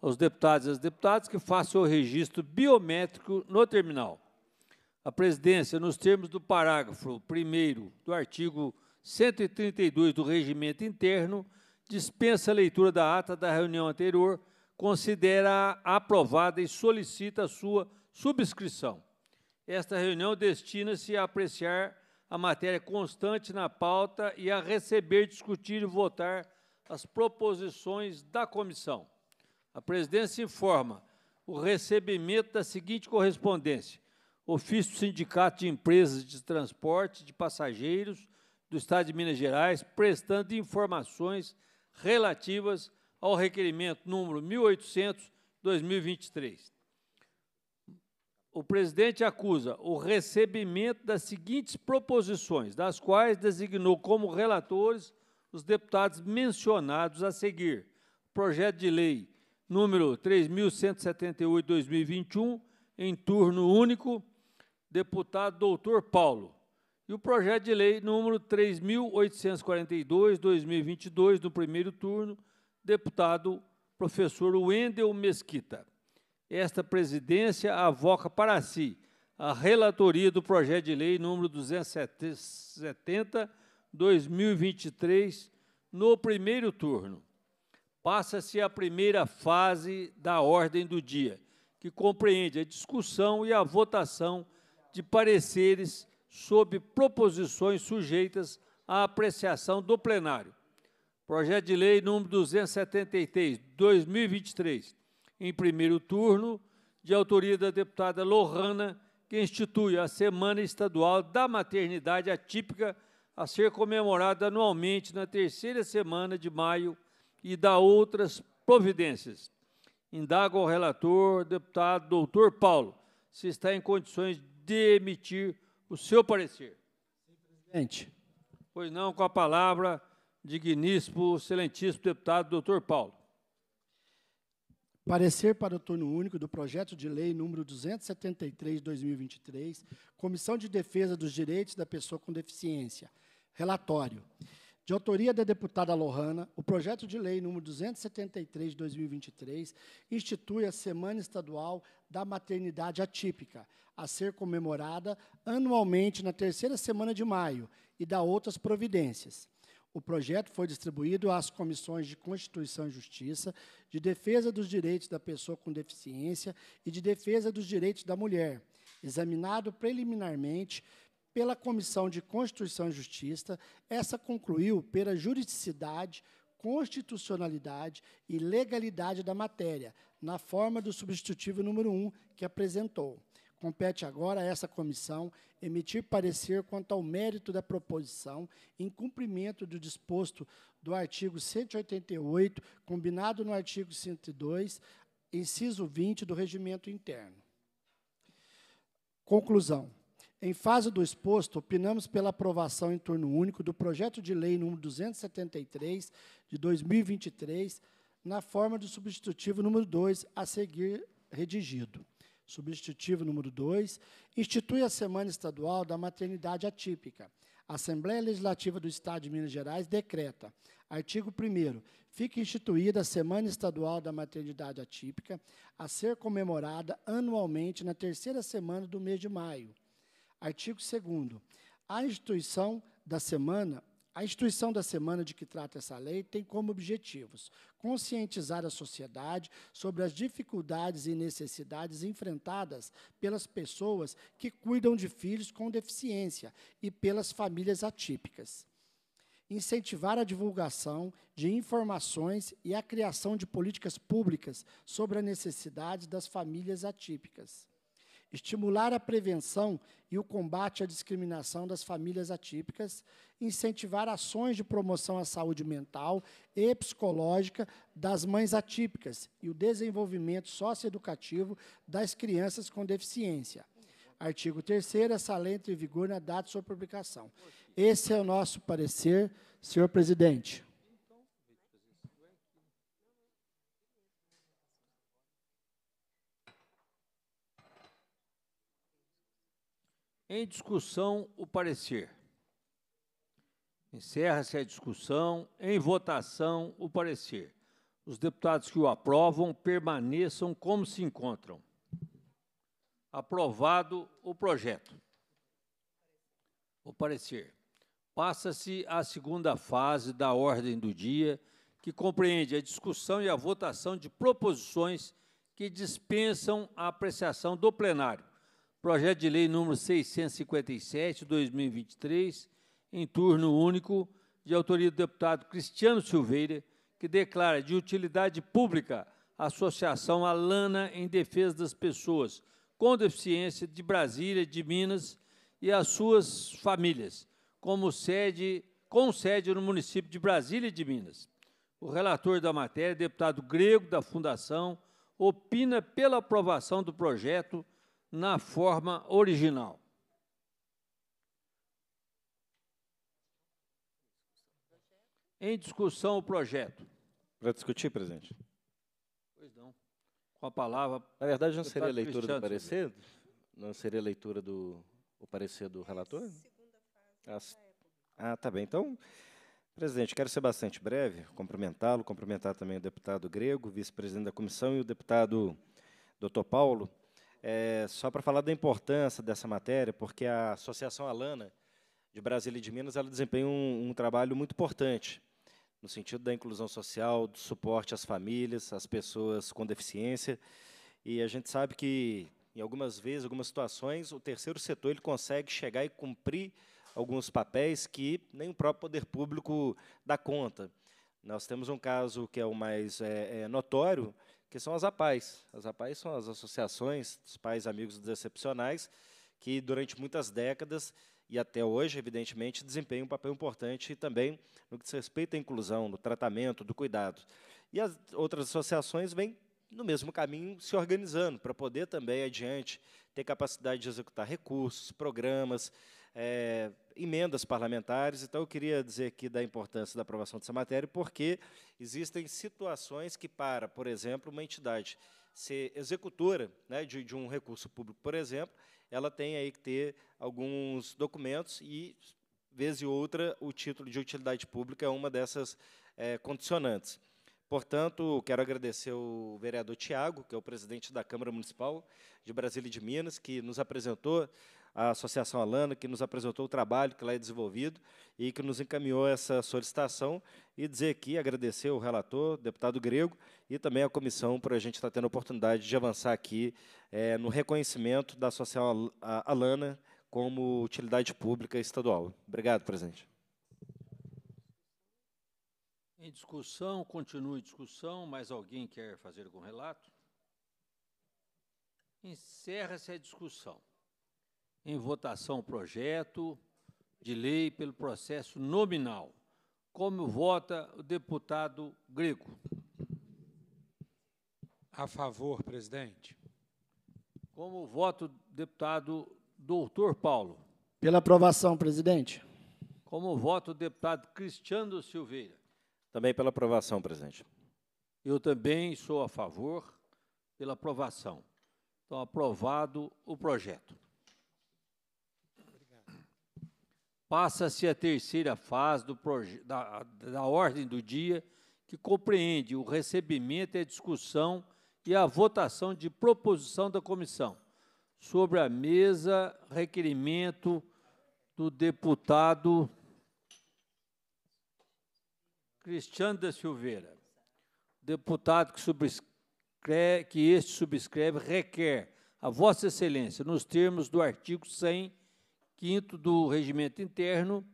aos deputados e às deputadas que façam o registro biométrico no terminal. A presidência, nos termos do parágrafo 1 do artigo 132 do Regimento Interno, dispensa a leitura da ata da reunião anterior, considera a aprovada e solicita a sua subscrição. Esta reunião destina-se a apreciar a matéria constante na pauta e a receber, discutir e votar as proposições da comissão. A presidência informa o recebimento da seguinte correspondência: ofício do Sindicato de Empresas de Transporte de Passageiros do Estado de Minas Gerais, prestando informações relativas ao requerimento número 1800/2023. O presidente acusa o recebimento das seguintes proposições, das quais designou como relatores os deputados mencionados a seguir: projeto de lei número 3178, 2021, em turno único, deputado doutor Paulo. E o projeto de lei número 3842, 2022, no primeiro turno, deputado professor Wendel Mesquita. Esta presidência avoca para si a relatoria do projeto de lei número 270, 2023, no primeiro turno passa-se a primeira fase da ordem do dia, que compreende a discussão e a votação de pareceres sobre proposições sujeitas à apreciação do plenário. Projeto de lei número 273, 2023, em primeiro turno, de autoria da deputada Lohana, que institui a Semana Estadual da Maternidade Atípica a ser comemorada anualmente na terceira semana de maio e dá outras providências. Indaga ao relator, deputado doutor Paulo, se está em condições de emitir o seu parecer. Presidente. Pois não, com a palavra, digníssimo, excelentíssimo deputado doutor Paulo. Parecer para o turno único do projeto de lei número 273/2023, Comissão de Defesa dos Direitos da Pessoa com Deficiência. Relatório de autoria da deputada Lohana, o projeto de lei número 273 de 2023 institui a Semana Estadual da Maternidade Atípica, a ser comemorada anualmente na terceira semana de maio, e dá outras providências. O projeto foi distribuído às comissões de Constituição e Justiça, de Defesa dos Direitos da Pessoa com Deficiência e de Defesa dos Direitos da Mulher, examinado preliminarmente pela Comissão de Constituição e Justiça, essa concluiu pela juridicidade, constitucionalidade e legalidade da matéria, na forma do substitutivo número 1 que apresentou. Compete agora a essa comissão emitir parecer quanto ao mérito da proposição, em cumprimento do disposto do artigo 188, combinado no artigo 102, inciso 20 do regimento interno. Conclusão. Em fase do exposto, opinamos pela aprovação em turno único do projeto de lei número 273 de 2023, na forma do substitutivo número 2 a seguir redigido. Substitutivo número 2 institui a Semana Estadual da Maternidade Atípica. A Assembleia Legislativa do Estado de Minas Gerais decreta. Artigo 1 Fica instituída a Semana Estadual da Maternidade Atípica, a ser comemorada anualmente na terceira semana do mês de maio Artigo 2 A instituição da semana a instituição da semana de que trata essa lei tem como objetivos conscientizar a sociedade sobre as dificuldades e necessidades enfrentadas pelas pessoas que cuidam de filhos com deficiência e pelas famílias atípicas. Incentivar a divulgação de informações e a criação de políticas públicas sobre as necessidades das famílias atípicas estimular a prevenção e o combate à discriminação das famílias atípicas, incentivar ações de promoção à saúde mental e psicológica das mães atípicas e o desenvolvimento socioeducativo das crianças com deficiência. Artigo 3 essa lei entra em vigor na data de sua publicação. Esse é o nosso parecer, senhor presidente. Em discussão, o parecer. Encerra-se a discussão. Em votação, o parecer. Os deputados que o aprovam permaneçam como se encontram. Aprovado o projeto. O parecer. Passa-se à segunda fase da ordem do dia, que compreende a discussão e a votação de proposições que dispensam a apreciação do plenário Projeto de Lei número 657, 2023, em turno único, de autoria do deputado Cristiano Silveira, que declara de utilidade pública a Associação Alana em Defesa das Pessoas com Deficiência de Brasília, de Minas e as suas famílias, como sede, com sede no município de Brasília de Minas. O relator da matéria, deputado grego da Fundação, opina pela aprovação do projeto na forma original. Em discussão o projeto. Para discutir, presidente? Pois não. Com a palavra. Na verdade, não seria a leitura Cristiano do parecer? Não seria a leitura do o parecer do relator? fase ah, tá bem. Então, presidente, quero ser bastante breve, cumprimentá-lo, cumprimentar também o deputado Grego, vice-presidente da comissão, e o deputado Dr. Paulo. É, só para falar da importância dessa matéria, porque a Associação Alana de Brasília e de Minas ela desempenha um, um trabalho muito importante no sentido da inclusão social, do suporte às famílias, às pessoas com deficiência. E a gente sabe que, em algumas vezes, algumas situações, o terceiro setor ele consegue chegar e cumprir alguns papéis que nem o próprio poder público dá conta. Nós temos um caso que é o mais é, é, notório, que são as APAES. As APAES são as associações dos pais amigos dos excepcionais, que durante muitas décadas e até hoje, evidentemente, desempenham um papel importante também no que se respeita à inclusão, no tratamento, do cuidado. E as outras associações vêm no mesmo caminho se organizando para poder também adiante ter capacidade de executar recursos, programas, é, emendas parlamentares. Então, eu queria dizer aqui da importância da aprovação dessa matéria, porque existem situações que, para, por exemplo, uma entidade ser executora né, de, de um recurso público, por exemplo, ela tem aí que ter alguns documentos e, vez e outra, o título de utilidade pública é uma dessas é, condicionantes. Portanto, quero agradecer o vereador Tiago, que é o presidente da Câmara Municipal de Brasília e de Minas, que nos apresentou a Associação Alana, que nos apresentou o trabalho que lá é desenvolvido e que nos encaminhou essa solicitação, e dizer aqui, agradecer o relator, deputado Grego, e também a comissão por a gente estar tendo a oportunidade de avançar aqui é, no reconhecimento da Associação Alana como utilidade pública estadual. Obrigado, presidente. Em discussão, continue discussão, mais alguém quer fazer algum relato? Encerra-se a discussão em votação o projeto de lei pelo processo nominal. Como vota o deputado Grego? A favor, presidente. Como vota o deputado doutor Paulo? Pela aprovação, presidente. Como vota o deputado Cristiano Silveira? Também pela aprovação, presidente. Eu também sou a favor pela aprovação. Então, aprovado o projeto. passa-se a terceira fase da, da ordem do dia, que compreende o recebimento e a discussão e a votação de proposição da comissão. Sobre a mesa, requerimento do deputado Cristiano da Silveira. Deputado que, subscreve, que este subscreve requer a Vossa Excelência, nos termos do artigo 100 quinto do Regimento Interno,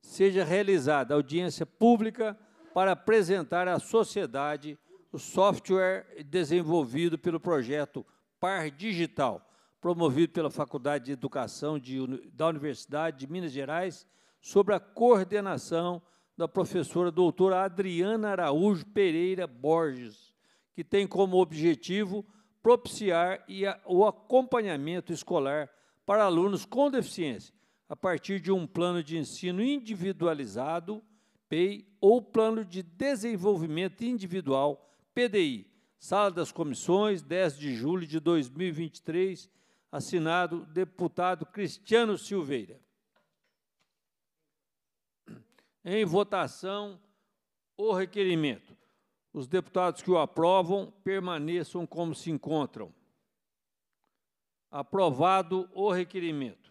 seja realizada audiência pública para apresentar à sociedade o software desenvolvido pelo projeto Par Digital, promovido pela Faculdade de Educação de, da Universidade de Minas Gerais, sob a coordenação da professora doutora Adriana Araújo Pereira Borges, que tem como objetivo propiciar a, o acompanhamento escolar para alunos com deficiência, a partir de um plano de ensino individualizado, PEI, ou plano de desenvolvimento individual, PDI. Sala das Comissões, 10 de julho de 2023, assinado deputado Cristiano Silveira. Em votação, o requerimento. Os deputados que o aprovam permaneçam como se encontram. Aprovado o requerimento.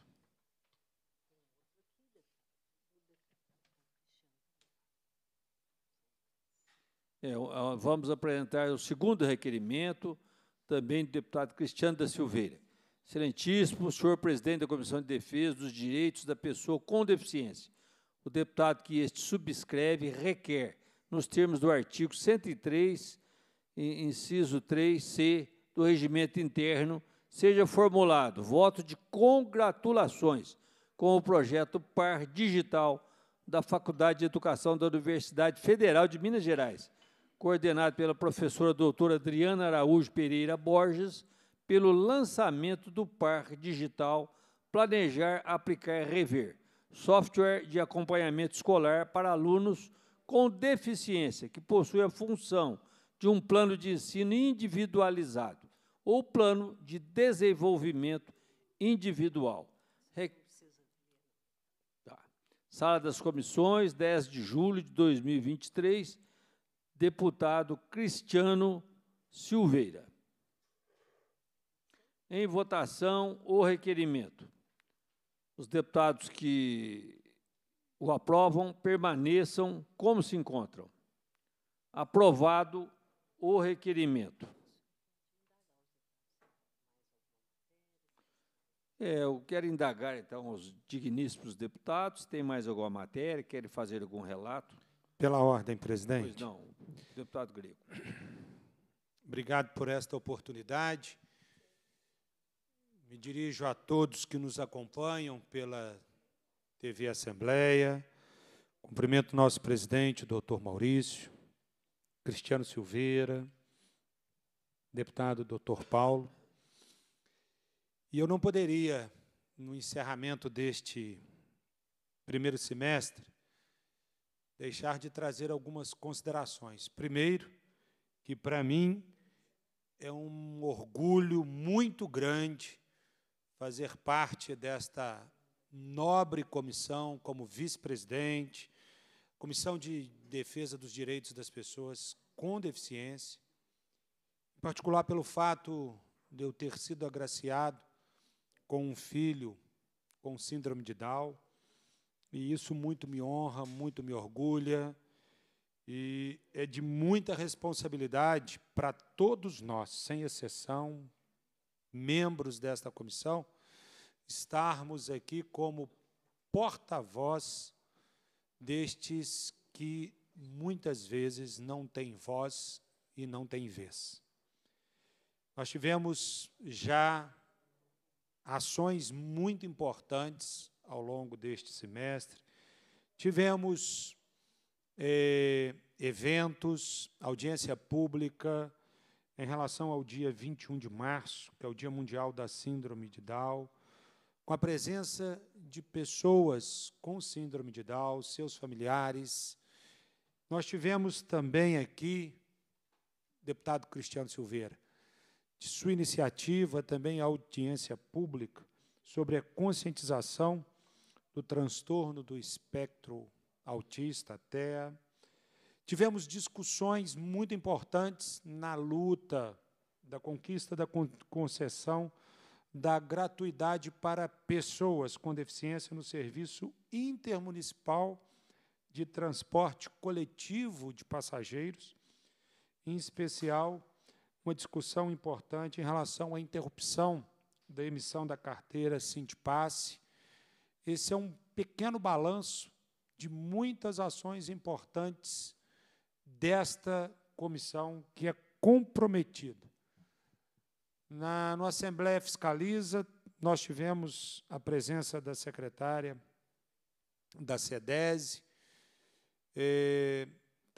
É, vamos apresentar o segundo requerimento, também do deputado Cristiano da Silveira. Excelentíssimo senhor presidente da Comissão de Defesa dos Direitos da Pessoa com Deficiência, o deputado que este subscreve requer, nos termos do artigo 103, inciso 3C do Regimento Interno, seja formulado voto de congratulações com o projeto PAR Digital da Faculdade de Educação da Universidade Federal de Minas Gerais, coordenado pela professora doutora Adriana Araújo Pereira Borges, pelo lançamento do PAR Digital Planejar, Aplicar e Rever, software de acompanhamento escolar para alunos com deficiência, que possui a função de um plano de ensino individualizado ou plano de desenvolvimento individual. Re... Tá. Sala das Comissões, 10 de julho de 2023, deputado Cristiano Silveira. Em votação, o requerimento. Os deputados que o aprovam permaneçam como se encontram. Aprovado o requerimento. É, eu quero indagar, então, os digníssimos deputados, tem mais alguma matéria, querem fazer algum relato? Pela ordem, presidente. Pois não, deputado Grego. Obrigado por esta oportunidade. Me dirijo a todos que nos acompanham pela TV Assembleia. Cumprimento nosso presidente, doutor Maurício, Cristiano Silveira, deputado doutor Paulo. E eu não poderia, no encerramento deste primeiro semestre, deixar de trazer algumas considerações. Primeiro, que para mim é um orgulho muito grande fazer parte desta nobre comissão como vice-presidente, Comissão de Defesa dos Direitos das Pessoas com Deficiência, em particular pelo fato de eu ter sido agraciado com um filho com síndrome de Down, e isso muito me honra, muito me orgulha, e é de muita responsabilidade para todos nós, sem exceção, membros desta comissão, estarmos aqui como porta-voz destes que muitas vezes não têm voz e não têm vez. Nós tivemos já ações muito importantes ao longo deste semestre. Tivemos eh, eventos, audiência pública em relação ao dia 21 de março, que é o Dia Mundial da Síndrome de Down, com a presença de pessoas com síndrome de Down, seus familiares. Nós tivemos também aqui deputado Cristiano Silveira, de sua iniciativa também a audiência pública sobre a conscientização do transtorno do espectro autista, TEA. Tivemos discussões muito importantes na luta da conquista da concessão da gratuidade para pessoas com deficiência no serviço intermunicipal de transporte coletivo de passageiros, em especial uma discussão importante em relação à interrupção da emissão da carteira Sintipasse. Esse é um pequeno balanço de muitas ações importantes desta comissão que é comprometida. Na, no Assembleia Fiscaliza, nós tivemos a presença da secretária da SEDESI, eh,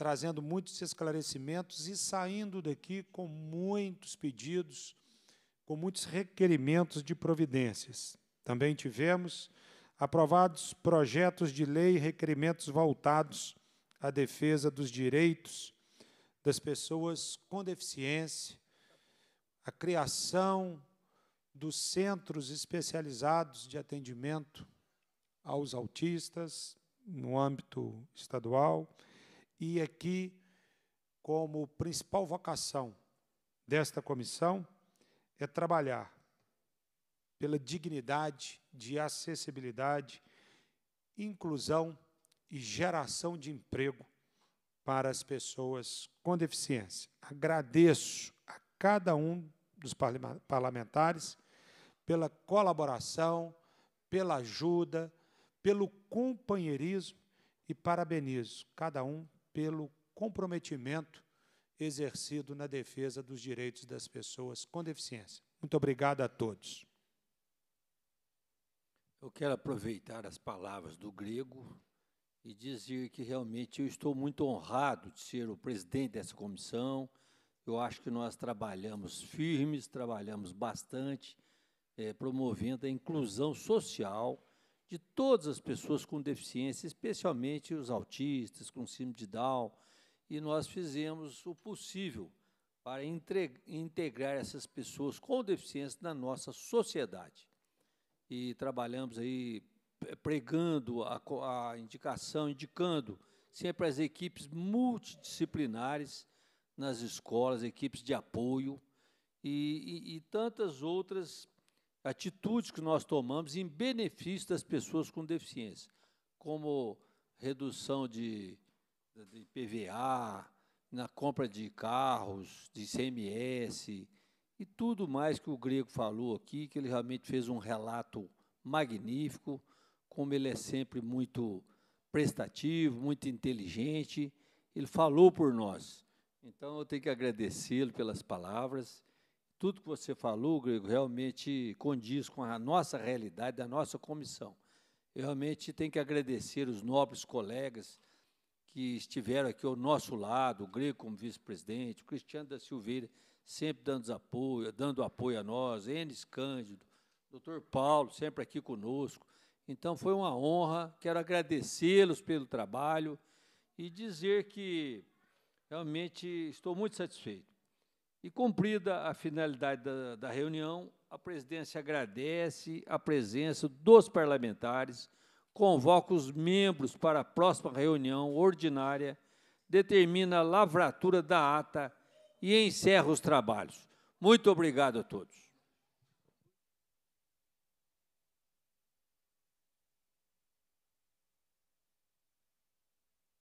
trazendo muitos esclarecimentos e saindo daqui com muitos pedidos, com muitos requerimentos de providências. Também tivemos aprovados projetos de lei e requerimentos voltados à defesa dos direitos das pessoas com deficiência, a criação dos centros especializados de atendimento aos autistas no âmbito estadual e aqui, como principal vocação desta comissão, é trabalhar pela dignidade de acessibilidade, inclusão e geração de emprego para as pessoas com deficiência. Agradeço a cada um dos parlamentares pela colaboração, pela ajuda, pelo companheirismo e parabenizo cada um pelo comprometimento exercido na defesa dos direitos das pessoas com deficiência. Muito obrigado a todos. Eu quero aproveitar as palavras do grego e dizer que realmente eu estou muito honrado de ser o presidente dessa comissão. Eu acho que nós trabalhamos firmes, trabalhamos bastante, é, promovendo a inclusão social de todas as pessoas com deficiência, especialmente os autistas, com síndrome de Down, e nós fizemos o possível para integrar essas pessoas com deficiência na nossa sociedade. E trabalhamos aí eh, pregando a, a indicação, indicando sempre as equipes multidisciplinares nas escolas, equipes de apoio e, e, e tantas outras atitudes que nós tomamos em benefício das pessoas com deficiência, como redução de, de PVA, na compra de carros, de CMS e tudo mais que o Grego falou aqui, que ele realmente fez um relato magnífico, como ele é sempre muito prestativo, muito inteligente, ele falou por nós. Então eu tenho que agradecê-lo pelas palavras tudo que você falou, Grego, realmente condiz com a nossa realidade, da nossa comissão. Eu realmente tenho que agradecer os nobres colegas que estiveram aqui ao nosso lado, o Grego como vice-presidente, o Cristiano da Silveira sempre dando apoio, dando apoio a nós, Enes Cândido, doutor Paulo, sempre aqui conosco. Então, foi uma honra, quero agradecê-los pelo trabalho e dizer que realmente estou muito satisfeito. E cumprida a finalidade da, da reunião, a presidência agradece a presença dos parlamentares, convoca os membros para a próxima reunião ordinária, determina a lavratura da ata e encerra os trabalhos. Muito obrigado a todos.